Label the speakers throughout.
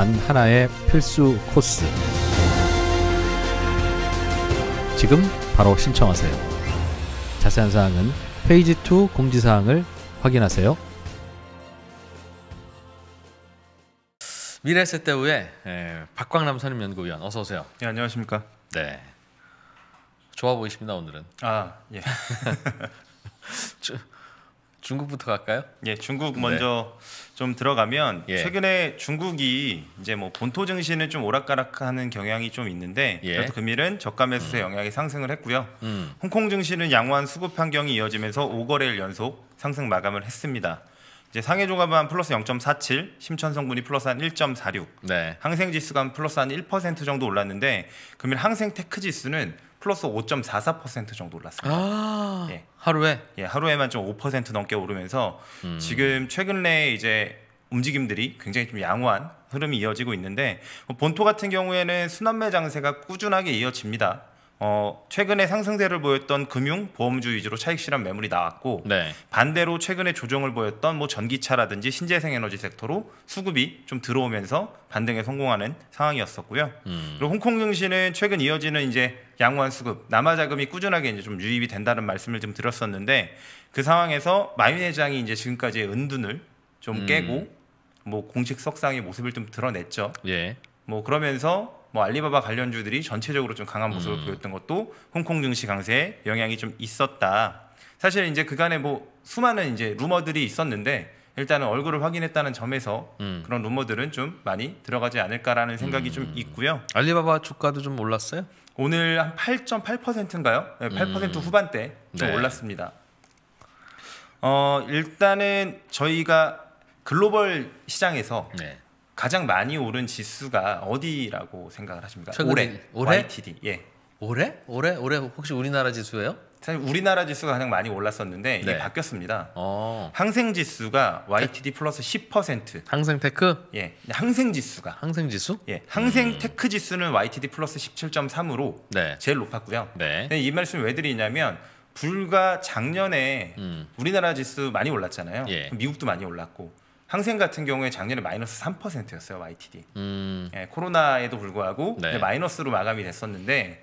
Speaker 1: 단 하나의 필수 코스. 지금 바로 신청하세요. 자세한 사항은 페이지 2 공지사항을 확인하세요. 미래세대우의 예, 박광남 선임연구위원 어서 오세요. 네, 예, 안녕하십니까. 네.
Speaker 2: 좋아 보이십니다 오늘은. 아 예. 중국부터 갈까요? 예, 중국 네. 먼저 네. 좀 들어가면 예. 최근에 중국이 이제 뭐 본토 증시는 좀 오락가락하는 경향이 좀 있는데 예. 그래도 금일은 그 저가 매수세 음. 영향이 상승을 했고요. 음. 홍콩 증시는 양호한 수급 환경이 이어지면서 5거래일 연속 상승 마감을 했습니다. 이제 상해 종합은 플러스 0.47, 심천성분이 플러스 한 1.46, 네. 항생지수가 플러스 한 1% 정도 올랐는데 금일 항생테크지수는 플러스 5.44% 정도 올랐습니다.
Speaker 1: 아~
Speaker 2: 예. 하루에? 예, 하루에만 좀 5% 넘게 오르면서
Speaker 1: 음. 지금
Speaker 2: 최근에 이제 움직임들이 굉장히 좀 양호한 흐름이 이어지고 있는데 뭐 본토 같은 경우에는 순환매 장세가 꾸준하게 이어집니다. 어, 최근에 상승세를 보였던 금융, 보험주 위주로 차익 실현 매물이 나왔고 네. 반대로 최근에 조정을 보였던 뭐 전기차라든지 신재생 에너지 섹터로 수급이 좀 들어오면서 반등에 성공하는 상황이었었고요. 음. 그리고 홍콩 증시는 최근 이어지는 이제 양호한 수급, 남아 자금이 꾸준하게 이제 좀 유입이 된다는 말씀을 좀 드렸었는데 그 상황에서 마윈 회장이 이제 지금까지의 은둔을 좀 음. 깨고 뭐 공식 석상의 모습을 좀 드러냈죠. 예. 뭐 그러면서 뭐 알리바바 관련주들이 전체적으로 좀 강한 모습을 음. 보였던 것도 홍콩 증시 강세에 영향이 좀 있었다. 사실 이제 그간에 뭐 수많은 이제 루머들이 있었는데 일단은 얼굴을 확인했다는 점에서 음. 그런 루머들은 좀 많이 들어가지 않을까라는 생각이 음. 좀 있고요. 알리바바 주가도 좀 올랐어요? 오늘 한 8.8%인가요? 네, 8% 음. 후반대 좀 네. 올랐습니다. 어, 일단은 저희가 글로벌 시장에서 네. 가장 많이 오른 지수가 어디라고 생각을 하십니까? 올해 올해 YTD 예 올해 올해 올해 혹시 우리나라 지수예요? 사실 우리나라 지수가 가장 많이 올랐었는데 네. 이게 바뀌었습니다. 어. 항생 지수가 YTD 플러스 10%. 항생 테크? 예. 항생 지수가. 항생 지수? 예. 항생 음. 테크 지수는 YTD 플러스 17.3으로 네. 제일 높았고요. 네. 이말씀왜 드리냐면 불과 작년에 음. 우리나라 지수 많이 올랐잖아요. 예. 미국도 많이 올랐고 항생 같은 경우에 작년에 마이너스 3%였어요 YTD. 음. 예, 코로나에도 불구하고 네. 마이너스로 마감이 됐었는데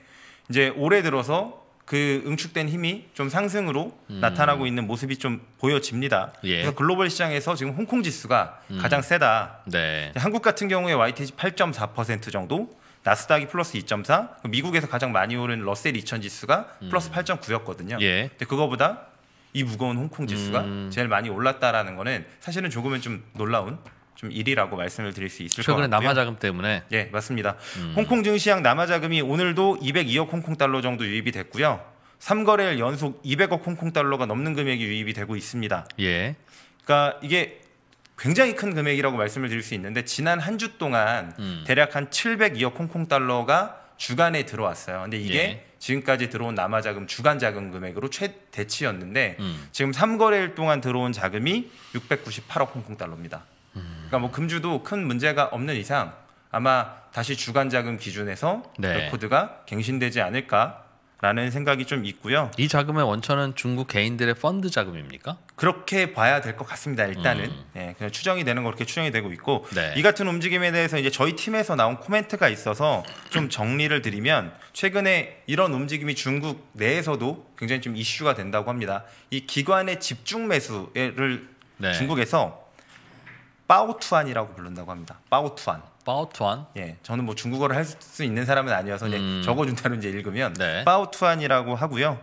Speaker 2: 이제 올해 들어서 그 응축된 힘이 좀 상승으로 음. 나타나고 있는 모습이 좀 보여집니다. 예. 그래서 글로벌 시장에서 지금 홍콩 지수가 음. 가장 세다. 네. 한국 같은 경우에 YTD 8.4% 정도, 나스닥이 플러스 2.4, 미국에서 가장 많이 오른 러셀 2000 지수가 음. 플러스 8.9였거든요. 예. 근데 그거보다 이 무거운 홍콩 지수가 음. 제일 많이 올랐다라는 거는 사실은 조금은 좀 놀라운 좀 일이라고 말씀을 드릴 수 있을 것 같고요. 최근에 남아 자금 때문에. 예, 맞습니다. 음. 홍콩 증시향 남아 자금이 오늘도 202억 홍콩 달러 정도 유입이 됐고요. 3거래일 연속 200억 홍콩 달러가 넘는 금액이 유입이 되고 있습니다. 예. 그러니까 이게 굉장히 큰 금액이라고 말씀을 드릴 수 있는데 지난 한 주 동안 음. 대략 한 702억 홍콩 달러가 주간에 들어왔어요. 근데 이게 예. 지금까지 들어온 남아 자금 주간 자금 금액으로 최대치였는데 음. 지금 3거래일 동안 들어온 자금이 698억 홍콩 달러입니다. 음. 그러니까 뭐 금주도 큰 문제가 없는 이상 아마 다시 주간 자금 기준에서 네. 레코드가 갱신되지 않을까 라는 생각이 좀 있고요. 이 자금의 원천은 중국 개인들의 펀드 자금입니까? 그렇게 봐야 될 것 같습니다. 일단은 음. 네, 그냥 추정이 되는 거 그렇게 추정이 되고 있고 네. 이 같은 움직임에 대해서 이제 저희 팀에서 나온 코멘트가 있어서 좀 정리를 드리면 최근에 이런 움직임이 중국 내에서도 굉장히 좀 이슈가 된다고 합니다. 이 기관의 집중 매수를 네. 중국에서 빠오투안이라고 부른다고 합니다. 빠오투안. 바오투안. 예, 저는 뭐 중국어를 할 수 있는 사람은 아니어서 음. 적어준 다로 이제 읽으면 네. 바오투안이라고 하고요.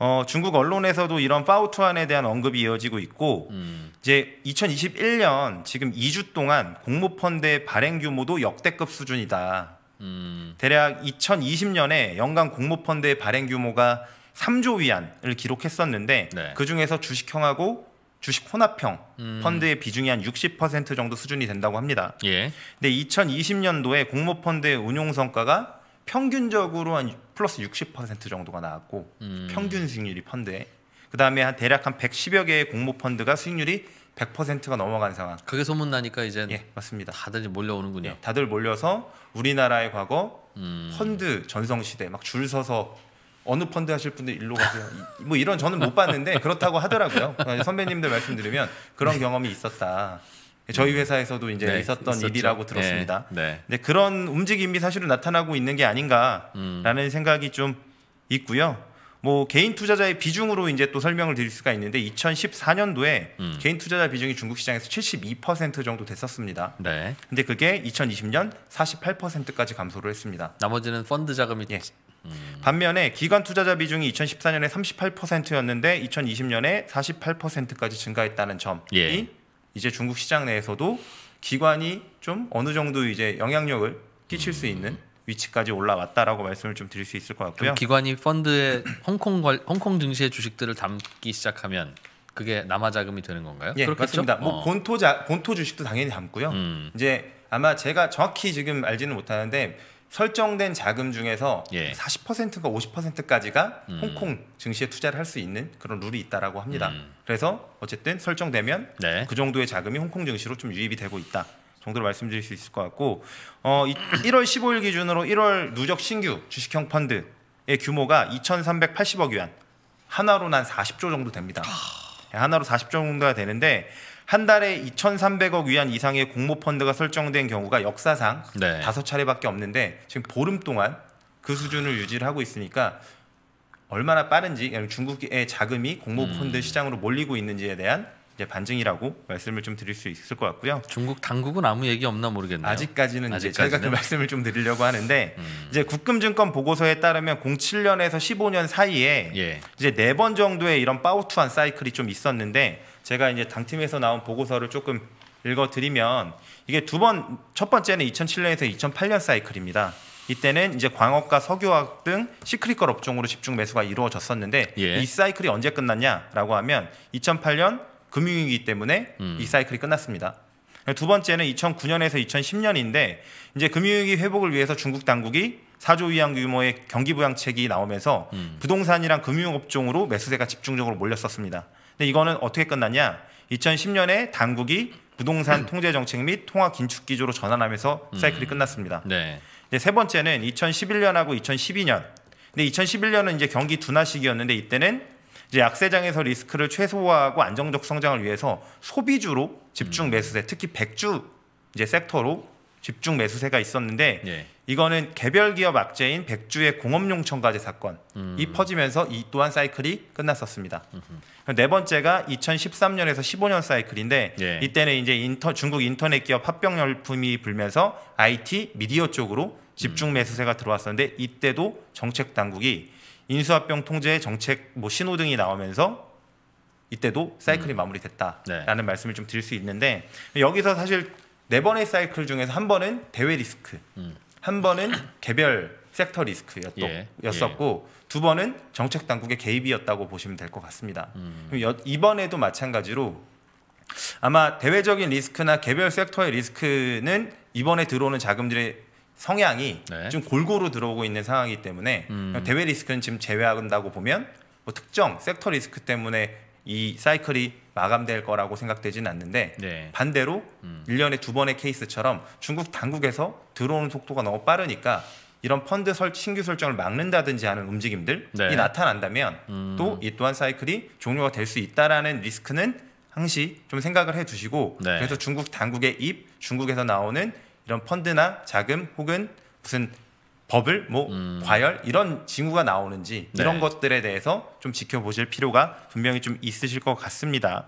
Speaker 2: 어, 중국 언론에서도 이런 파우투안에 대한 언급이 이어지고 있고 음. 이제 2021년 지금 2주 동안 공모펀드의 발행 규모도 역대급 수준이다. 음. 대략 2020년에 연간 공모펀드의 발행 규모가 3조 위안을 기록했었는데 네. 그 중에서 주식형하고 주식 혼합형 음. 펀드의 비중이 한 60% 정도 수준이 된다고 합니다. 예. 근데 2020년도에 공모 펀드의 운용 성과가 평균적으로 한 플러스 60% 정도가 나왔고 음. 평균 수익률이 펀드에 그다음에 한 대략 한 110여 개의 공모 펀드가 수익률이 100%가 넘어간 상황. 그게 소문 나니까 이제 예, 맞습니다. 다들 몰려오는군요. 예, 다들 몰려서 우리나라의 과거 음. 펀드 전성 시대 막줄 서서 어느 펀드 하실 분들 일로 가세요. 뭐 이런 저는 못 봤는데 그렇다고 하더라고요. 어, 선배님들 말씀드리면 그런 경험이 있었다. 저희 회사에서도 이제 네, 있었던 있었죠. 일이라고 들었습니다. 네, 네. 그런 움직임이 사실은 나타나고 있는 게 아닌가라는 음. 생각이 좀 있고요. 뭐 개인 투자자의 비중으로 이제 또 설명을 드릴 수가 있는데 2014년도에 음. 개인 투자자 비중이 중국 시장에서 72% 정도 됐었습니다. 네. 근데 그게 2020년 48%까지 감소를 했습니다. 나머지는 펀드 자금이 예. 음. 반면에 기관 투자자 비중이 2014년에 38%였는데 2020년에 48%까지 증가했다는 점이 예. 이제 중국 시장 내에서도 기관이 좀 어느 정도 이제 영향력을 끼칠 음. 수 있는 위치까지 올라왔다라고 말씀을 좀 드릴 수 있을 것 같고요.
Speaker 1: 기관이 펀드에 홍콩 관, 홍콩 증시의 주식들을 담기 시작하면 그게 남아 자금이 되는 건가요? 예, 그렇습니다 뭐 어. 뭐 본토
Speaker 2: 자 본토 주식도 당연히 담고요. 음. 이제 아마 제가 정확히 지금 알지는 못하는데 설정된 자금 중에서 예. 40%가 50%까지가 음. 홍콩 증시에 투자를 할 수 있는 그런 룰이 있다라고 합니다. 음. 그래서 어쨌든 설정되면 네. 그 정도의 자금이 홍콩 증시로 좀 유입이 되고 있다. 정도로 말씀드릴 수 있을 것 같고 어, 이, 1월 15일 기준으로 1월 누적 신규 주식형 펀드의 규모가 2,380억 위안 하나로 난 40조 정도 됩니다. 하나로 40조 정도가 되는데 한 달에 2,300억 위안 이상의 공모 펀드가 설정된 경우가 역사상 네. 다섯 네. 차례밖에 없는데 지금 보름 동안 그 수준을 유지를 하고 있으니까 얼마나 빠른지 중국의 자금이 공모 음. 펀드 음. 시장으로 몰리고 있는지에 대한 반증이라고 말씀을 좀 드릴 수 있을 것 같고요. 중국 당국은 아무 얘기 없나 모르겠네요. 아직까지는, 아직까지는? 이제 저희가 그 말씀을 좀 드리려고 하는데 음. 이제 국금증권 보고서에 따르면 07년에서 15년 사이에 예. 이제 네 번 정도의 이런 파우투한 사이클이 좀 있었는데 제가 이제 당팀에서 나온 보고서를 조금 읽어드리면 이게 두 번, 첫 번째는 2007년에서 2008년 사이클입니다. 이때는 이제 광업과 석유화학 등 시크릿걸 업종으로 집중 매수가 이루어졌었는데 예. 이 사이클이 언제 끝났냐라고 하면 2008년 금융위기 때문에 음. 이 사이클이 끝났습니다. 두 번째는 2009년에서 2010년인데 이제 금융위기 회복을 위해서 중국 당국이 4조 위안 규모의 경기 부양책이 나오면서 음. 부동산이랑 금융 업종으로 매수세가 집중적으로 몰렸었습니다. 근데 이거는 어떻게 끝났냐? 2010년에 당국이 부동산 통제 정책 및 통화 긴축 기조로 전환하면서 음. 사이클이 음. 끝났습니다. 네. 근데 세 번째는 2011년하고 2012년. 근데 2011년은 이제 경기 둔화 시기였는데 이때는 이제 약세장에서 리스크를 최소화하고 안정적 성장을 위해서 소비주로 집중 음. 매수세, 특히 백주 이제 섹터로 집중 매수세가 있었는데 네. 이거는 개별 기업 악재인 백주의 공업용 첨가제 사건이 음. 퍼지면서 이 또한 사이클이 끝났었습니다. 음. 네 번째가 2013년에서 15년 사이클인데 예. 이때는 이제 인터, 중국 인터넷 기업 합병 열풍이 불면서 IT 미디어 쪽으로 집중 음. 매수세가 들어왔었는데 이때도 정책 당국이 인수합병 통제 정책 뭐 신호 등이 나오면서 이때도 사이클이 음. 마무리됐다라는 네. 말씀을 좀 드릴 수 있는데 여기서 사실 네 번의 사이클 중에서 한 번은 대외 리스크, 음. 한 번은 개별 섹터 리스크였었고 예, 예. 두 번은 정책 당국의 개입이었다고 보시면 될 것 같습니다. 음. 이번에도 마찬가지로 아마 대외적인 리스크나 개별 섹터의 리스크는 이번에 들어오는 자금들의 성향이 네. 좀 골고루 들어오고 있는 상황이기 때문에 음. 대외 리스크는 지금 제외한다고 보면 뭐 특정 섹터 리스크 때문에 이 사이클이 마감될 거라고 생각되지는 않는데 네. 반대로 음. 1년에 두 번의 케이스처럼 중국 당국에서 들어오는 속도가 너무 빠르니까 이런 펀드 설, 신규 설정을 막는다든지 하는 움직임들이 네. 나타난다면 음. 또이 또한 사이클이 종료가 될 수 있다라는 리스크는 항시 좀 생각을 해주시고 네. 그래서 중국 당국의 입, 중국에서 나오는 이런 펀드나 자금 혹은 무슨 버블, 뭐 음. 과열 이런 징후가 나오는지 네. 이런 것들에 대해서 좀 지켜보실 필요가 분명히 좀 있으실 것 같습니다.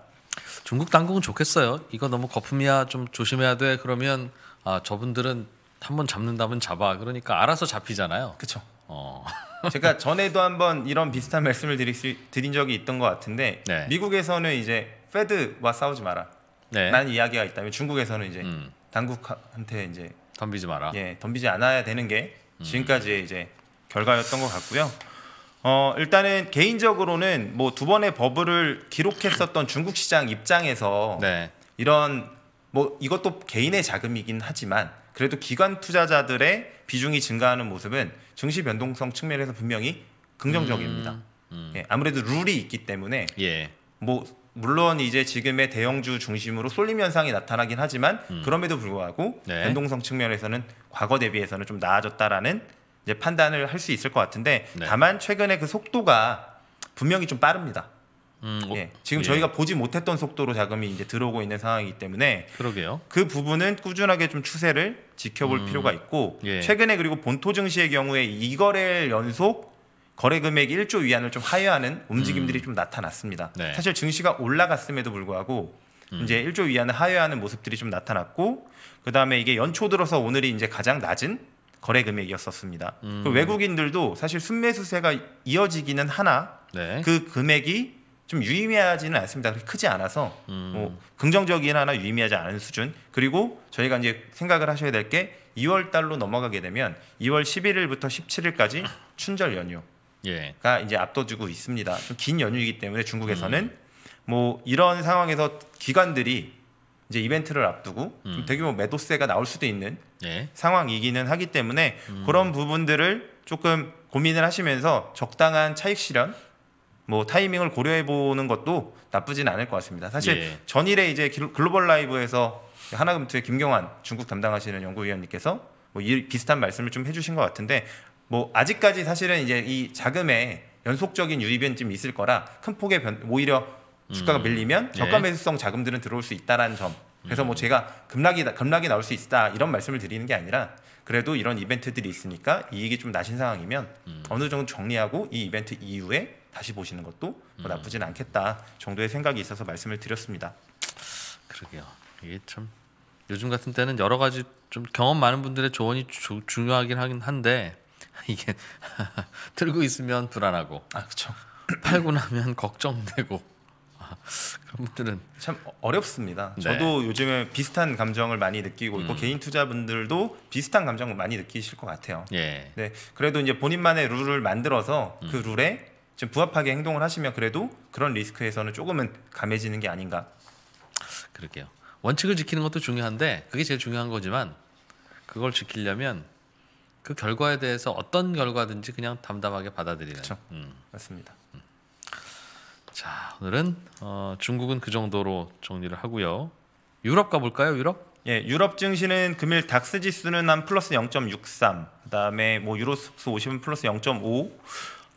Speaker 2: 중국
Speaker 1: 당국은 좋겠어요. 이거 너무 거품이야. 좀 조심해야 돼. 그러면 아 저분들은
Speaker 2: 한번 잡는다면 잡아. 그러니까 알아서 잡히잖아요. 그렇죠. 어. 제가 전에도 한번 이런 비슷한 말씀을 드릴 수, 드린 적이 있던 것 같은데 네. 미국에서는 이제 페드와 싸우지 마라. 네. 난 이야기가 있다면 중국에서는 이제 음. 당국한테 이제 덤비지 마라. 예, 덤비지 않아야 되는 게 음. 지금까지의 이제 결과였던 것 같고요. 어, 일단은 개인적으로는 뭐 두 번의 버블을 기록했었던 중국 시장 입장에서 네. 이런 뭐 이것도 개인의 자금이긴 하지만 그래도 기관 투자자들의 비중이 증가하는 모습은 증시 변동성 측면에서 분명히 긍정적입니다. 음, 음. 예, 아무래도 룰이 있기 때문에 예. 뭐 물론 이제 지금의 대형주 중심으로 쏠림 현상이 나타나긴 하지만 음. 그럼에도 불구하고 네. 변동성 측면에서는 과거 대비해서는 좀 나아졌다라는 이제 판단을 할 수 있을 것 같은데 네. 다만 최근에 그 속도가 분명히 좀 빠릅니다. 음, 어, 예, 지금 예. 저희가 보지 못했던 속도로 자금이 이제 들어오고 있는 상황이기 때문에 그러게요. 그 부분은 꾸준하게 좀 추세를 지켜볼 음, 필요가 있고 예. 최근에 그리고 본토 증시의 경우에 이거래를 연속 거래 금액 1조 위안을 좀 하회하는 움직임들이 음. 좀 나타났습니다. 네. 사실 증시가 올라갔음에도 불구하고 음. 이제 1조 위안을 하회하는 모습들이 좀 나타났고 그 다음에 이게 연초 들어서 오늘이 이제 가장 낮은 거래 금액이었었습니다. 그 음. 외국인들도 사실 순매수세가 이어지기는 하나 네. 그 금액이 좀 유의미하지는 않습니다. 그렇게 크지 않아서 음. 뭐 긍정적인 하나 유의미하지 않은 수준. 그리고 저희가 이제 생각을 하셔야 될 게 2월 달로 넘어가게 되면 2월 11일부터 17일까지 춘절 연휴. 예. 가 이제 앞도주고 있습니다. 좀 긴 연휴이기 때문에 중국에서는 음. 뭐 이런 상황에서 기관들이 이제 이벤트를 앞두고 음. 대규모 매도세가 나올 수도 있는 예. 상황이기는 하기 때문에 음. 그런 부분들을 조금 고민을 하시면서 적당한 차익 실현 뭐 타이밍을 고려해 보는 것도 나쁘진 않을 것 같습니다. 사실 예. 전일에 이제 글로벌 라이브에서 하나금투의 김경환 중국 담당하시는 연구위원님께서 뭐 비슷한 말씀을 좀 해주신 것 같은데 뭐 아직까지 사실은 이제 이자금의 연속적인 유입은 좀 있을 거라 큰 폭의 변, 오히려 주가가 음. 밀리면 예. 저가 매수성 자금들은 들어올 수 있다라는 점. 그래서 뭐 음. 제가 급락이 급락이 나올 수 있다 이런 말씀을 드리는 게 아니라 그래도 이런 이벤트들이 있으니까 이익이 좀 나신 상황이면 음. 어느 정도 정리하고 이 이벤트 이후에 다시 보시는 것도 뭐 음. 나쁘진 않겠다 정도의 생각이 있어서 말씀을 드렸습니다. 그러게요. 이게 참 요즘 같은 때는 여러 가지 좀 경험 많은 분들의
Speaker 1: 조언이 주, 중요하긴 하긴 한데 이게 들고 있으면 불안하고 아 그렇죠. 팔고 나면 걱정되고 아, 그런 분들은 참
Speaker 2: 어렵습니다. 네. 저도 요즘에 비슷한 감정을 많이 느끼고 있고 음. 개인 투자분들도 비슷한 감정을 많이 느끼실 것 같아요. 예. 네, 그래도 이제 본인만의 룰을 만들어서 음. 그 룰에 좀 부합하게 행동을 하시면 그래도 그런 리스크에서는 조금은 감해지는 게 아닌가. 그럴게요. 원칙을 지키는 것도 중요한데 그게 제일 중요한 거지만 그걸
Speaker 1: 지키려면 그 결과에 대해서 어떤 결과든지 그냥 담담하게 받아들이는. 그죠 음.
Speaker 2: 맞습니다. 음.
Speaker 1: 자 오늘은 어, 중국은 그 정도로 정리를
Speaker 2: 하고요. 유럽 가볼까요? 유럽? 예, 유럽 증시는 금일 닥스 지수는 한 플러스 0.63, 그다음에 뭐유로스 50은 플러스 0.5.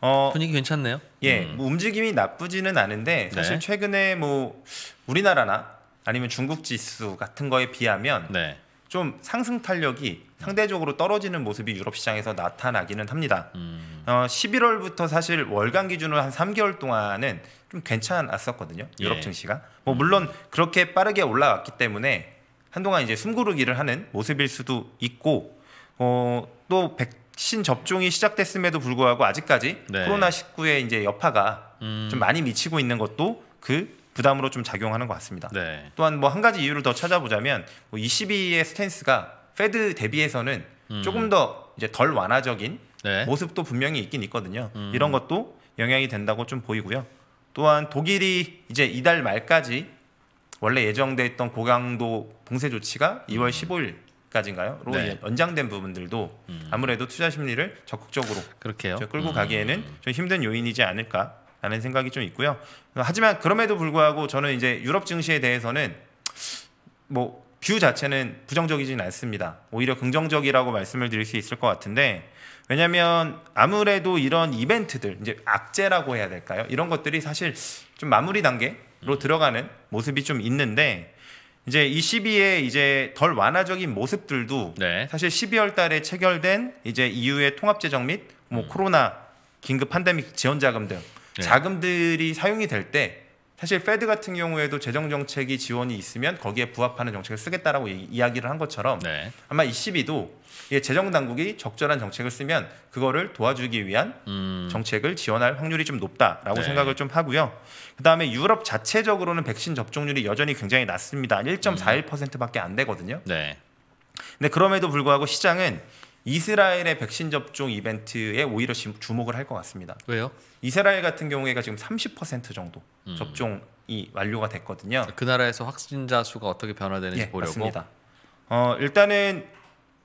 Speaker 2: 어, 분위기 괜찮네요. 예, 음. 뭐 움직임이 나쁘지는 않은데 사실 네. 최근에 뭐 우리나라나 아니면 중국 지수 같은 거에 비하면 네. 좀 상승 탄력이 상대적으로 떨어지는 모습이 유럽 시장에서 나타나기는 합니다. 음. 어, 11월부터 사실 월간 기준으로 한 3개월 동안은 좀 괜찮았었거든요. 예. 유럽 예. 증시가. 뭐 음. 물론 그렇게 빠르게 올라왔기 때문에 한동안 이제 숨고르기를 하는 모습일 수도 있고 어, 또 백신 접종이 시작됐음에도 불구하고 아직까지 네. 코로나 19의 이제 여파가 음. 좀 많이 미치고 있는 것도 그 부담으로 좀 작용하는 것 같습니다. 네. 또한 뭐 한 가지 이유를 더 찾아보자면 뭐 ECB의 스탠스가 페드 대비해서는 음. 조금 더 이제 덜 완화적인 네. 모습도 분명히 있긴 있거든요. 음. 이런 것도 영향이 된다고 좀 보이고요. 또한 독일이 이제 이달 말까지 원래 예정돼 있던 고강도 봉쇄 조치가 2월 15일 음. 까지인가요?로 네. 연장된 부분들도 음. 아무래도 투자 심리를 적극적으로 그렇게요. 끌고 음. 가기에는 좀 힘든 요인이지 않을까 라는 생각이 좀 있고요. 하지만 그럼에도 불구하고 저는 이제 유럽 증시에 대해서는 뭐 뷰 자체는 부정적이진 않습니다. 오히려 긍정적이라고 말씀을 드릴 수 있을 것 같은데 왜냐하면 아무래도 이런 이벤트들 이제 악재라고 해야 될까요? 이런 것들이 사실 좀 마무리 단계로 음. 들어가는 모습이 좀 있는데 이제 이 시비의 이제 덜 완화적인 모습들도 네. 사실 12월 달에 체결된 이제 EU의 통합 재정 및뭐 음. 코로나 긴급 판데믹 지원 자금 등 예. 자금들이 사용이 될 때 사실 페드 같은 경우에도 재정 정책이 지원이 있으면 거기에 부합하는 정책을 쓰겠다라고 이, 야기를한 것처럼 네. 아마 ECB도 재정 당국이 적절한 정책을 쓰면 그거를 도와주기 위한 음. 정책을 지원할 확률이 좀 높다라고 네. 생각을 좀 하고요. 그다음에 유럽 자체적으로는 백신 접종률이 여전히 굉장히 낮습니다. 1.41%밖에 안 되거든요. 네. 근데 그럼에도 불구하고 시장은 이스라엘의 백신 접종 이벤트에 오히려 주목을 할 것 같습니다. 왜요? 이스라엘 같은 경우에가 지금 30% 정도 음. 접종이 완료가 됐거든요. 그 나라에서 확진자 수가 어떻게 변화되는지 예, 보려고. 맞습니다. 어, 일단은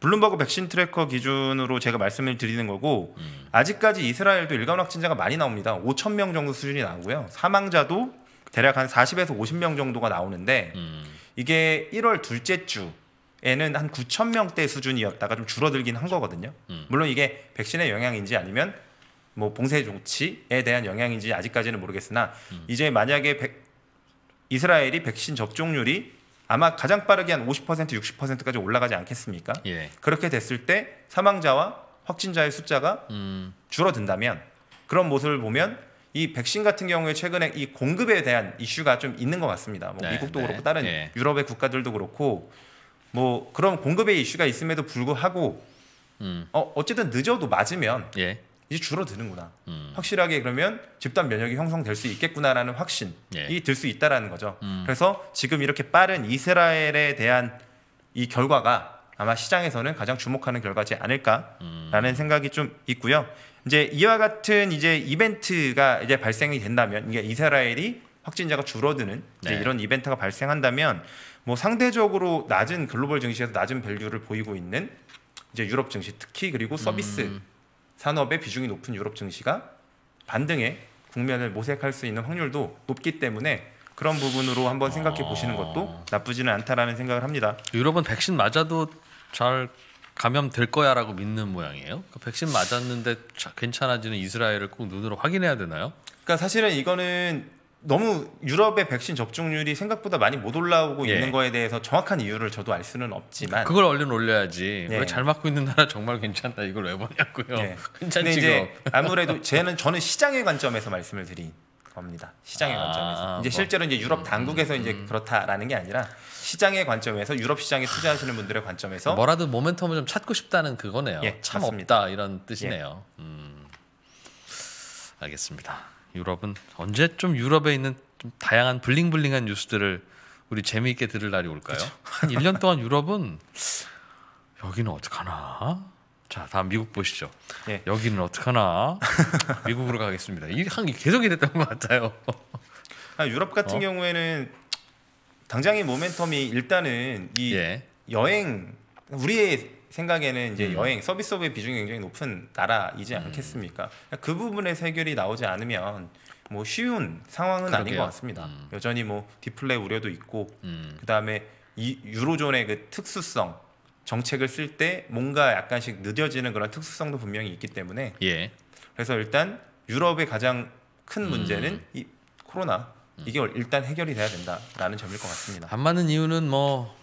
Speaker 2: 블룸버그 백신 트래커 기준으로 제가 말씀을 드리는 거고 음. 아직까지 이스라엘도 일감 확진자가 많이 나옵니다. 5천 명 정도 수준이 나오고요. 사망자도 대략 한 40에서 50명 정도가 나오는데 음. 이게 1월 둘째 주 에는 한 9천 명대 수준이었다가 좀 줄어들긴 한 거거든요. 음. 물론 이게 백신의 영향인지 아니면 뭐 봉쇄 조치에 대한 영향인지 아직까지는 모르겠으나 음. 이제 만약에 백, 이스라엘이 백신 접종률이 아마 가장 빠르게 한 50% 60%까지 올라가지 않겠습니까? 예. 그렇게 됐을 때 사망자와 확진자의 숫자가 음. 줄어든다면 그런 모습을 보면 이 백신 같은 경우에 최근에 이 공급에 대한 이슈가 좀 있는 것 같습니다. 뭐 네, 미국도 네, 그렇고 다른 네. 유럽의 국가들도 그렇고 뭐 그런 공급의 이슈가 있음에도 불구하고 음. 어 어쨌든 늦어도 맞으면 예. 이제 줄어드는구나. 음. 확실하게 그러면 집단 면역이 형성될 수 있겠구나라는 확신이 예. 들수 있다라는 거죠. 음. 그래서 지금 이렇게 빠른 이스라엘에 대한 이 결과가 아마 시장에서는 가장 주목하는 결과지 않을까라는 음. 생각이 좀 있고요. 이제 이와 같은 이제 이벤트가 이제 발생이 된다면 이게 이스라엘이 확진자가 줄어드는 이제 네. 이런 이벤트가 발생한다면 뭐 상대적으로 낮은 글로벌 증시에서 낮은 밸류를 보이고 있는 이제 유럽 증시 특히 그리고 서비스 음. 산업의 비중이 높은 유럽 증시가 반등에 국면을 모색할 수 있는 확률도 높기 때문에 그런 부분으로 한번 생각해 보시는 아. 것도 나쁘지는 않다라는 생각을 합니다. 유럽은 백신 맞아도 잘 감염될
Speaker 1: 거야라고 믿는 모양이에요. 그러니까 백신 맞았는데 괜찮아지는 이스라엘을 꼭 눈으로 확인해야
Speaker 2: 되나요? 그러니까 사실은 이거는 너무 유럽의 백신 접종률이 생각보다 많이 못 올라오고 예. 있는 거에 대해서 정확한 이유를 저도 알 수는 없지만 그걸 얼른 올려야지. 예. 왜잘 맞고 있는 나라 정말 괜찮다. 이걸 왜 보냐고요. 예. 괜찮지 이 아무래도 쟤는 저는 시장의 관점에서 말씀을 드린 겁니다. 시장의 아, 관점에서 이제 뭐. 실제로 이제 유럽 음, 당국에서 음, 음. 이제 그렇다라는 게 아니라 시장의 관점에서 유럽 시장에 투자하시는 분들의 관점에서 뭐라도
Speaker 1: 모멘텀을 좀 찾고 싶다는 그거네요. 예, 참 맞습니다. 없다 이런 뜻이네요. 예. 음, 알겠습니다. 유럽은 언제 좀 유럽에 있는 좀 다양한 블링블링한 뉴스들을 우리 재미있게 들을 날이 올까요? 그쵸. 한 1년 동안 유럽은 여기는 어떡하나? 자, 다음 미국 보시죠. 네. 여기는 어떡하나? 미국으로 가겠습니다.
Speaker 2: 이한 계속 이랬던 것 같아요. 아, 유럽 같은 어? 경우에는 당장의 모멘텀이 일단은 이 예. 여행 우리의 생각에는 이제 음. 여행 서비스업의 비중이 굉장히 높은 나라이지 음. 않겠습니까? 그러니까 그 부분에서 해결이 나오지 않으면 뭐 쉬운 상황은 그러게요. 아닌 것 같습니다. 음. 여전히 뭐 디플레 우려도 있고 음. 그 다음에 이 유로존의 그 특수성 정책을 쓸 때 뭔가 약간씩 느려지는 그런 특수성도 분명히 있기 때문에 예. 그래서 일단 유럽의 가장 큰 음. 문제는 이 코로나 이게 일단 해결이 돼야 된다라는 점일 것 같습니다.
Speaker 1: 안 맞는 이유는 뭐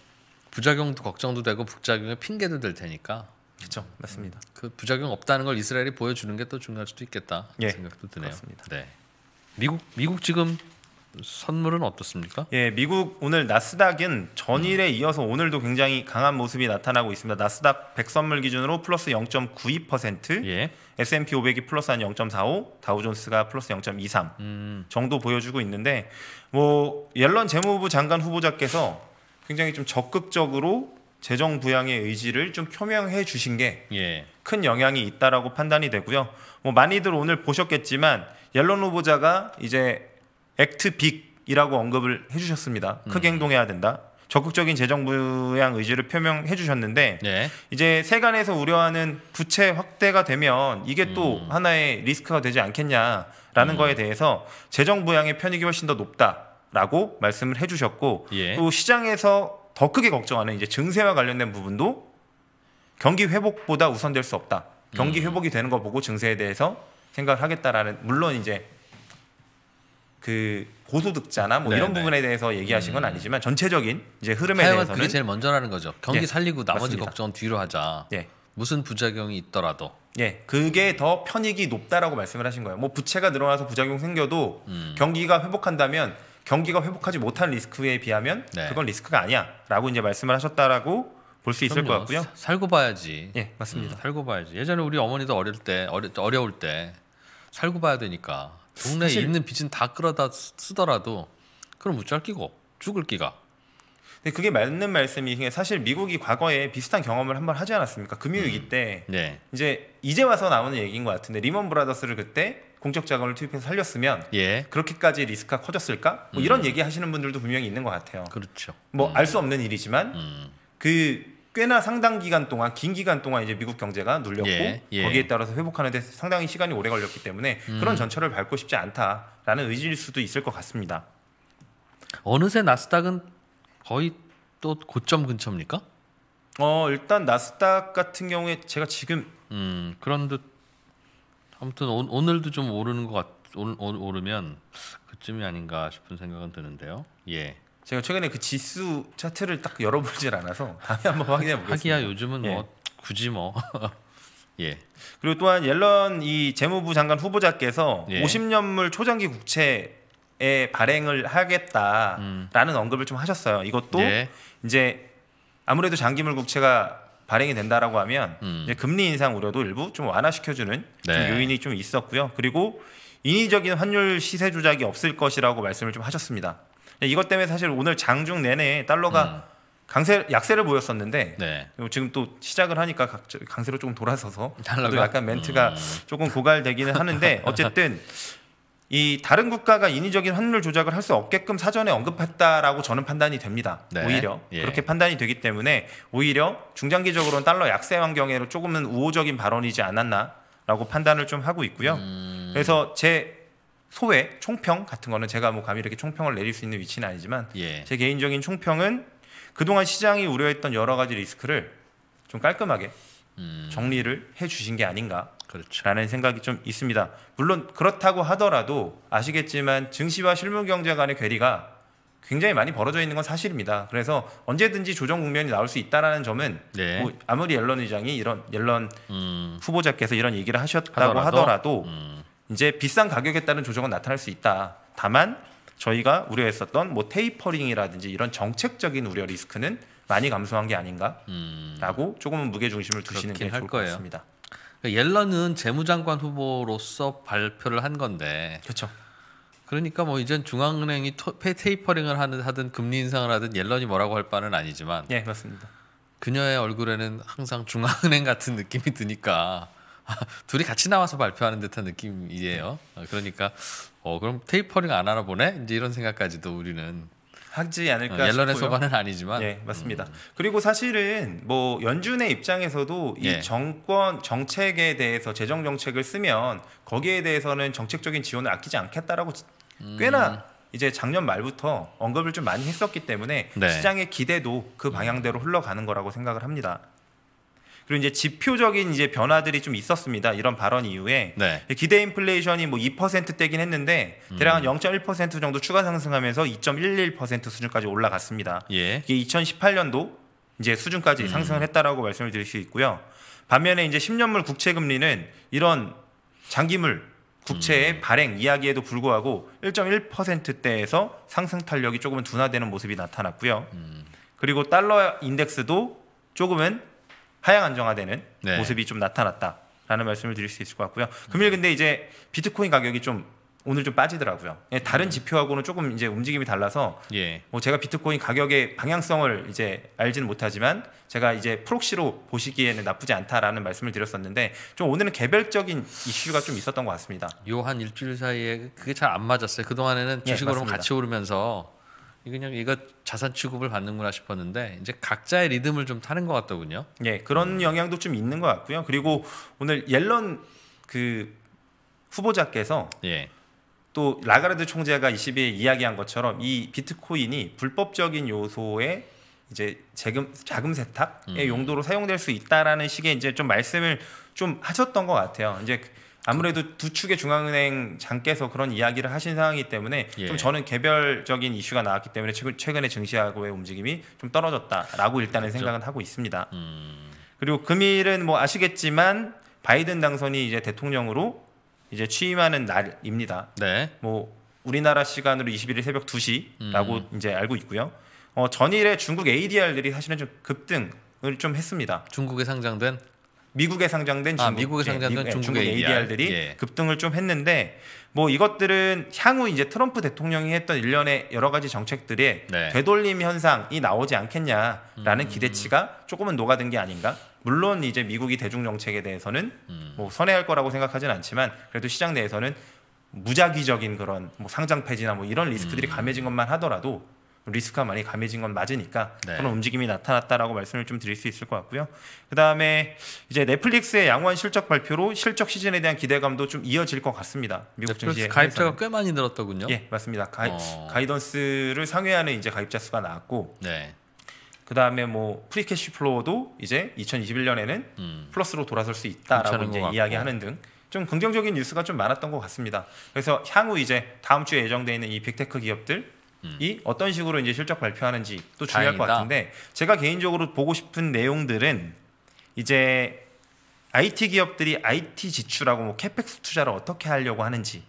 Speaker 1: 부작용도 걱정도 되고 부작용의 핑계도 될 테니까. 그렇죠, 맞습니다. 그 부작용 없다는 걸 이스라엘이 보여주는 게 또 중요할 수도 있겠다 예, 생각도 드네요. 그렇습니다. 네,
Speaker 2: 미국 미국 지금 선물은 어떻습니까? 예, 미국 오늘 나스닥은 전일에 이어서 오늘도 굉장히 강한 모습이 나타나고 있습니다. 나스닥 100 선물 기준으로 플러스 0.92%, 예. S&P 500이 플러스 한 0.45, 다우존스가 플러스 0.23 음. 정도 보여주고 있는데 뭐 옐런 재무부 장관 후보자께서 굉장히 좀 적극적으로 재정 부양의 의지를 좀 표명해 주신 게큰 예. 영향이 있다라고 판단이 되고요. 뭐 많이들 오늘 보셨겠지만 옐런 후보자가 이제 액트 빅이라고 언급을 해주셨습니다. 크게 음. 행동해야 된다. 적극적인 재정 부양 의지를 표명해 주셨는데 예. 이제 세간에서 우려하는 부채 확대가 되면 이게 또 음. 하나의 리스크가 되지 않겠냐라는 음. 거에 대해서 재정 부양의 편익이 훨씬 더 높다. 라고 말씀을 해주셨고 예. 또 시장에서 더 크게 걱정하는 이제 증세와 관련된 부분도 경기 회복보다 우선될 수 없다. 경기 음. 회복이 되는 거 보고 증세에 대해서 생각하겠다라는 을 물론 이제 그 고소득자나 뭐 네네. 이런 네. 부분에 대해서 얘기하신 건 음. 아니지만 전체적인 이제 흐름에 대해서는 그게 제일
Speaker 1: 먼저라는 거죠. 경기 예, 살리고 나머지 걱정
Speaker 2: 뒤로 하자. 예. 무슨 부작용이 있더라도. 예, 그게 더 편익이 높다라고 말씀을 하신 거예요. 뭐 부채가 늘어나서 부작용 생겨도 음. 경기가 회복한다면 경기가 회복하지 못한 리스크에 비하면 네. 그건 리스크가 아니야라고 이제 말씀을 하셨다라고 볼 수 있을 것 같고요. 사, 살고 봐야지. 예,
Speaker 1: 맞습니다. 음, 살고 봐야지. 예전에 우리 어머니도 어릴 때 어려, 어려울 때 살고 봐야 되니까
Speaker 2: 동네에 사실... 있는 빚은 다 끌어다 쓰더라도 그럼 무짤 끼고 죽을 끼가. 근데 그게 맞는 말씀이 사실 미국이 과거에 비슷한 경험을 한 번 하지 않았습니까? 금융위기 음. 때 네. 이제 이제 와서 나오는 얘기인 것 같은데 리먼 브라더스를 그때 공적 자금을 투입해서 살렸으면 예. 그렇게까지 리스크가 커졌을까? 뭐 이런 음. 얘기 하시는 분들도 분명히 있는 것 같아요. 그렇죠. 뭐 알수 음. 없는 일이지만 음. 그 꽤나 상당 기간 동안 긴 기간 동안 이제 미국 경제가 눌렸고 예, 예. 거기에 따라서 회복하는 데 상당히 시간이 오래 걸렸기 때문에 음. 그런 전철을 밟고 싶지 않다라는 의지일 수도 있을 것 같습니다.
Speaker 1: 어느새 나스닥은 거의 또 고점 근처입니까?
Speaker 2: 어 일단
Speaker 1: 나스닥 같은 경우에 제가 지금 음, 그런 듯 아무튼 오, 늘도좀 오르는 것 같, 오, 르면 그쯤이 아닌가 싶은 생각은 드는데요. 예. 제가 최근에 그
Speaker 2: 지수 차트를 딱 열어보질 않아서 다음에 한번 확인해 보겠습니다. 하기야 요즘은 뭐 예. 뭐 굳이 뭐. 예. 그리고 또한 옐런 이 재무부 장관 후보자께서 예. 50년물 초장기 국채의 발행을 하겠다라는 음. 언급을 좀 하셨어요. 이것도 예. 이제 아무래도 장기물 국채가 발행이 된다라고 하면 음. 이제 금리 인상 우려도 일부 좀 완화시켜주는 네. 좀 요인이 좀 있었고요. 그리고 인위적인 환율 시세 조작이 없을 것이라고 말씀을 좀 하셨습니다. 네, 이것 때문에 사실 오늘 장중 내내 달러가 음. 강세 약세를 보였었는데 네. 지금 또 시작을 하니까 강세로 조금 돌아서서 달러가 약간 멘트가 음. 조금 고갈되기는 하는데 어쨌든 이 다른 국가가 인위적인 환율 조작을 할 수 없게끔 사전에 언급했다라고 저는 판단이 됩니다. 네. 오히려 예. 그렇게 판단이 되기 때문에 오히려 중장기적으로는 달러 약세 환경에로 조금은 우호적인 발언이지 않았나라고 판단을 좀 하고 있고요. 음... 그래서 제 소외 총평 같은 거는 제가 뭐 감히 이렇게 총평을 내릴 수 있는 위치는 아니지만 예. 제 개인적인 총평은 그동안 시장이 우려했던 여러 가지 리스크를 좀 깔끔하게 음. 정리를 해 주신 게 아닌가 그렇죠. 라는 생각이 좀 있습니다. 물론 그렇다고 하더라도 아시겠지만 증시와 실물 경제 간의 괴리가 굉장히 많이 벌어져 있는 건 사실입니다. 그래서 언제든지 조정 국면이 나올 수 있다라는 점은 네. 뭐 아무리 옐런 의장이 이런 옐런 음. 후보자께서 이런 얘기를 하셨다고 하더라도, 하더라도 음. 이제 비싼 가격에 따른 조정은 나타날 수 있다. 다만 저희가 우려했었던 뭐 테이퍼링이라든지 이런 정책적인 우려 리스크는 많이 감소한 게 아닌가라고 음. 조금은 무게 중심을 두시는 게 좋을 것
Speaker 1: 같습니다. 그러니까 옐런은 재무장관 후보로서 발표를 한 건데. 그렇죠. 그러니까 뭐 이젠 중앙은행이 테이퍼링을 하는 하든 금리 인상을 하든 옐런이 뭐라고 할 바는 아니지만. 예, 맞습니다. 그녀의 얼굴에는 항상 중앙은행 같은 느낌이 드니까 둘이 같이 나와서 발표하는 듯한 느낌이에요. 그러니까 어 그럼 테이퍼링 안 하나 보네 이제 이런 생각까지도 우리는
Speaker 2: 하지 않을까 어, 옐런의 소관은
Speaker 1: 아니지만 예 맞습니다
Speaker 2: 음. 그리고 사실은 뭐 연준의 입장에서도 이 예. 정권 정책에 대해서 재정 정책을 쓰면 거기에 대해서는 정책적인 지원을 아끼지 않겠다라고 음. 꽤나 이제 작년 말부터 언급을 좀 많이 했었기 때문에 네. 시장의 기대도 그 음. 방향대로 흘러가는 거라고 생각을 합니다. 그리고 이제 지표적인 이제 변화들이 좀 있었습니다. 이런 발언 이후에 네. 기대 인플레이션이 뭐 2%대긴 했는데 대략 한 0.1% 음. 정도 추가 상승하면서 2.11% 수준까지 올라갔습니다. 예. 이게 2018년도 이제 수준까지 음. 상승을 했다라고 말씀을 드릴 수 있고요. 반면에 이제 10년물 국채 금리는 이런 장기물 국채의 음. 발행 이야기에도 불구하고 1.1%대에서 상승 탄력이 조금은 둔화되는 모습이 나타났고요. 음. 그리고 달러 인덱스도 조금은 하향 안정화되는 네. 모습이 좀 나타났다라는 말씀을 드릴 수 있을 것 같고요. 금일 근데 이제 비트코인 가격이 좀 오늘 좀 빠지더라고요. 예, 다른 음. 지표하고는 조금 이제 움직임이 달라서 예. 뭐 제가 비트코인 가격의 방향성을 이제 알지는 못하지만 제가 이제 프록시로 보시기에는 나쁘지 않다라는 말씀을 드렸었는데 좀 오늘은 개별적인 이슈가 좀 있었던 것 같습니다. 요 한 일주일 사이에
Speaker 1: 그게 잘 안 맞았어요. 그 동안에는 네, 주식으로 예, 같이 오르면서 그냥 이거 자산 취급을 받는구나 싶었는데 이제 각자의 리듬을 좀 타는 것 같더군요. 예, 그런 음.
Speaker 2: 영향도 좀 있는 것 같고요. 그리고 오늘 옐런 그 후보자께서 예. 또 라가르드 총재가 20일 이야기한 것처럼 이 비트코인이 불법적인 요소에 이제 재금 자금 세탁의 음. 용도로 사용될 수 있다라는 식의 이제 좀 말씀을 좀 하셨던 것 같아요. 이제 아무래도 두 축의 중앙은행 장께서 그런 이야기를 하신 상황이기 때문에 예. 좀 저는 개별적인 이슈가 나왔기 때문에 최근에 증시하고의 움직임이 좀 떨어졌다라고 일단은 그렇죠. 생각은 하고 있습니다. 음. 그리고 금일은 뭐 아시겠지만 바이든 당선이 이제 대통령으로 이제 취임하는 날입니다. 네. 뭐 우리나라 시간으로 21일 새벽 2시라고 음. 이제 알고 있고요. 어, 전일에 중국 ADR들이 사실은 좀 급등을 좀 했습니다. 중국에 상장된 미국에 상장된 아, 중국, 아, 미국에 예, 상장된 네, 중국, 의 ADR들이 ADR. 예. 급등을 좀 했는데 뭐 이것들은 향후 이제 트럼프 대통령이 했던 일련의 여러 가지 정책들의 네. 되돌림 현상이 나오지 않겠냐라는 음. 기대치가 조금은 녹아든 게 아닌가? 물론 이제 미국이 대중 정책에 대해서는 음. 뭐 선회할 거라고 생각하진 않지만 그래도 시장 내에서는 무작위적인 그런 뭐 상장 폐지나 뭐 이런 리스크들이 음. 감해진 것만 하더라도 리스크가 많이 감해진 건 맞으니까 네. 그런 움직임이 나타났다라고 말씀을 좀 드릴 수 있을 것 같고요. 그다음에 이제 넷플릭스의 양호한 실적 발표로 실적 시즌에 대한 기대감도 좀 이어질 것 같습니다. 미국 증시의 가입자가 회사는. 꽤 많이 늘었더군요. 예, 맞습니다. 가이, 어... 가이던스를 상회하는 이제 가입자 수가 나왔고 네. 그다음에 뭐 프리캐시 플로어도 이제 2021년에는 음. 플러스로 돌아설 수 있다라고 이제 이야기하는 등 좀 긍정적인 뉴스가 좀 많았던 것 같습니다. 그래서 향후 이제 다음 주에 예정되어 있는 이 빅테크 기업들 음. 이 어떤 식으로 이제 실적 발표하는지 또 중요할 다행이다. 것 같은데 제가 개인적으로 보고 싶은 내용들은 이제 IT 기업들이 IT 지출하고 뭐 캐펙스 투자를 어떻게 하려고 하는지에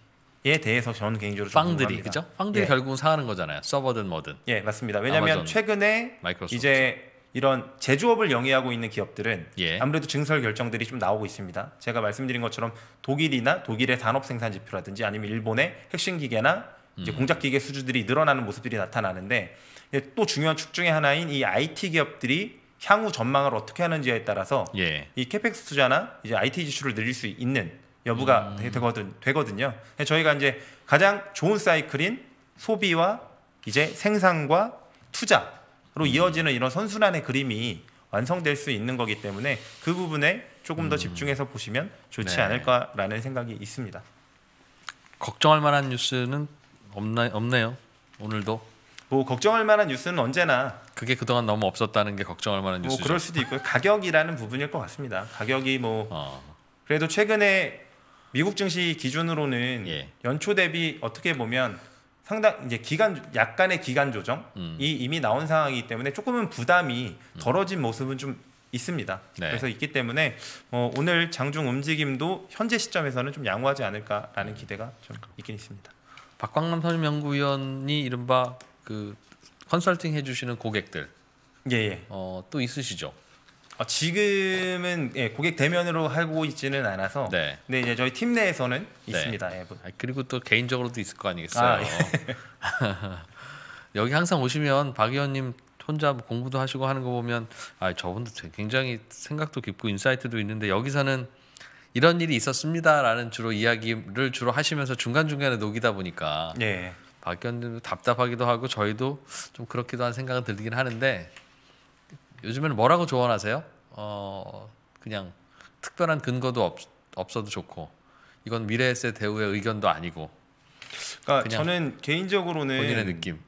Speaker 2: 대해서 저는 개인적으로 빵들이 그죠? 빵들이 예. 결국은 상하는 거잖아요. 서버든 뭐든. 예, 맞습니다. 왜냐하면 최근에 마이크로소프트. 이제 이런 제조업을 영위하고 있는 기업들은 예. 아무래도 증설 결정들이 좀 나오고 있습니다. 제가 말씀드린 것처럼 독일이나 독일의 산업 생산 지표라든지 아니면 일본의 핵심 기계나 이제 음. 공작 기계 수주들이 늘어나는 모습들이 나타나는데 또 중요한 축 중의 하나인 이 IT 기업들이 향후 전망을 어떻게 하는지에 따라서 예. 이 캐펙스 투자나 이제 IT 지출을 늘릴 수 있는 여부가 음. 되거든, 되거든요. 저희가 이제 가장 좋은 사이클인 소비와 이제 생산과 투자로 음. 이어지는 이런 선순환의 그림이 완성될 수 있는 거기 때문에 그 부분에 조금 더 음. 집중해서 보시면 좋지 네. 않을까라는 생각이 있습니다. 걱정할 만한 뉴스는 없나, 없네요. 오늘도. 뭐 걱정할 만한 뉴스는 언제나
Speaker 1: 그게 그동안 너무 없었다는 게 걱정할 만한 뭐 뉴스죠. 그럴 수도
Speaker 2: 있고요. 가격이라는 부분일 것 같습니다. 가격이 뭐 어. 그래도 최근에 미국 증시 기준으로는 예. 연초 대비 어떻게 보면 상당 이제 기간 약간의 기간 조정이 음. 이미 나온 상황이기 때문에 조금은 부담이 음. 덜어진 모습은 좀 있습니다. 네. 그래서 있기 때문에 어, 오늘 장중 움직임도 현재 시점에서는 좀 양호하지 않을까라는 기대가 좀 있긴 있습니다. 박광남 선임연구위원이 이른바 그 컨설팅 해주시는 고객들 예, 예. 어, 또 있으시죠? 아, 지금은 예, 고객 대면으로 하고 있지는 않아서 네. 근 이제 저희 팀 내에서는 네. 있습니다. 예. 뭐. 아, 그리고 또 개인적으로도 있을 거 아니겠어요. 아, 예.
Speaker 1: 여기 항상 오시면 박 의원님 혼자 공부도 하시고 하는 거 보면 아 저분도 굉장히 생각도 깊고 인사이트도 있는데 여기서는 이런 일이 있었습니다라는 주로 이야기를 주로 하시면서 중간중간에 녹이다 보니까 예. 박견님도 답답하기도 하고 저희도 좀 그렇기도 한 생각은 들긴 하는데 요즘에는 뭐라고 조언하세요? 어 그냥 특별한 근거도 없, 없어도 좋고 이건 미래에 대우의 의견도 아니고
Speaker 2: 그러니까 저는 개인적으로는 본인의 느낌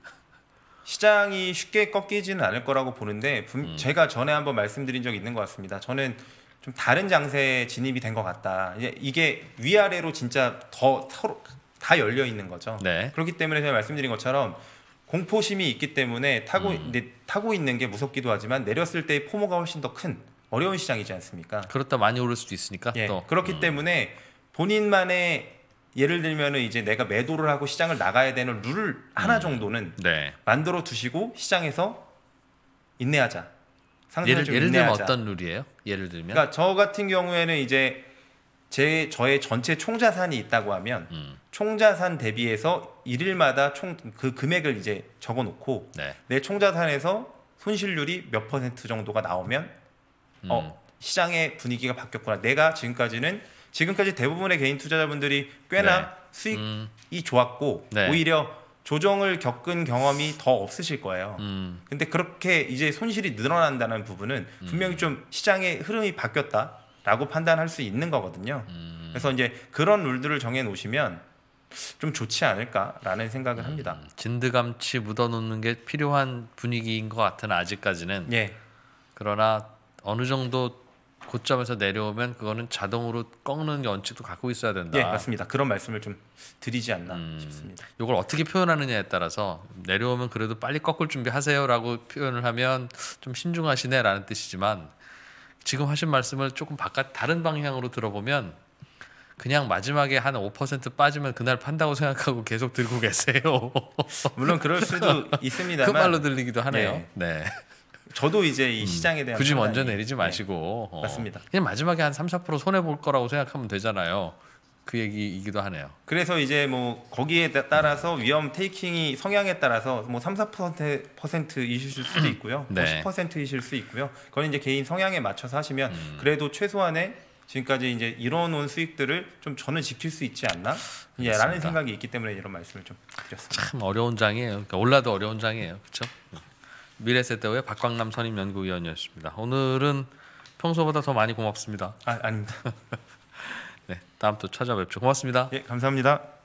Speaker 2: 시장이 쉽게 꺾이지는 않을 거라고 보는데 음. 제가 전에 한번 말씀드린 적이 있는 것 같습니다. 저는 좀 다른 장세에 진입이 된 것 같다. 이제 이게 위아래로 진짜 더 서로 다 열려 있는 거죠. 네. 그렇기 때문에 제가 말씀드린 것처럼 공포심이 있기 때문에 타고 음. 타고 있는 게 무섭기도 하지만 내렸을 때의 포모가 훨씬 더 큰 어려운 시장이지 않습니까? 그렇다 많이 오를 수도 있으니까. 예, 또. 그렇기 음. 때문에 본인만의 예를 들면은 이제 내가 매도를 하고 시장을 나가야 되는 룰 하나 음. 정도는 음. 네. 만들어 두시고 시장에서 인내하자.
Speaker 1: 예를, 예를 인내하자. 들면 어떤 룰이에요? 예를 들면 그러니까
Speaker 2: 저 같은 경우에는 이제 제 저의 전체 총자산이 있다고 하면 음. 총자산 대비해서 일일마다 총 그 금액을 이제 적어 놓고 네. 내 총자산에서 손실률이 몇 퍼센트 정도가 나오면 어, 음. 어 시장의 분위기가 바뀌었구나. 내가 지금까지는 지금까지 대부분의 개인 투자자분들이 꽤나 네. 수익이 음. 좋았고 네. 오히려 조정을 겪은 경험이 더 없으실 거예요. 음. 근데 그렇게 이제 손실이 늘어난다는 부분은 음. 분명히 좀 시장의 흐름이 바뀌었다라고 판단할 수 있는 거거든요. 음. 그래서 이제 그런 룰들을 정해 놓으시면 좀 좋지 않을까라는 생각을 음. 합니다. 진드감치 묻어놓는 게 필요한 분위기인 것
Speaker 1: 같은 아직까지는. 예. 그러나 어느 정도 고점에서 내려오면 그거는 자동으로 꺾는 원칙도 갖고 있어야 된다. 예, 맞습니다. 그런 말씀을 좀 드리지 않나 음, 싶습니다. 이걸 어떻게 표현하느냐에 따라서 내려오면 그래도 빨리 꺾을 준비하세요라고 표현을 하면 좀 신중하시네라는 뜻이지만 지금 하신 말씀을 조금 바깥 다른 방향으로 들어보면 그냥 마지막에 한 5% 빠지면 그날 판다고 생각하고 계속 들고 계세요. 물론 그럴 수도 그 있습니다만 그 말로 들리기도 하네요. 예. 네. 저도 이제 이 음, 시장에 대한 굳이 먼저 내리지 네, 마시고 네. 어. 맞습니다. 그냥 마지막에 한 3,
Speaker 2: 4% 손해 볼 거라고 생각하면 되잖아요. 그 얘기이기도 하네요. 그래서 이제 뭐 거기에 따라서 위험 테이킹이 성향에 따라서 뭐 3, 4%이실 수도 음. 있고요. 네. 10%이실 수 있고요. 그건 이제 개인 성향에 맞춰서 하시면 음. 그래도 최소한의 지금까지 이제 이뤄놓은 수익들을 좀 저는 지킬 수 있지 않나? 예, 라는 생각이 있기 때문에 이런 말씀을 좀 드렸습니다.
Speaker 1: 참 어려운 장이에요. 그러니까 올라도 어려운 장이에요. 그렇죠? 미래세대의 박광남 선임 연구위원이었습니다. 오늘은 평소보다 더 많이 고맙습니다. 아,
Speaker 2: 아닙니다. 네, 다음 또 찾아뵙죠. 고맙습니다. 예, 감사합니다.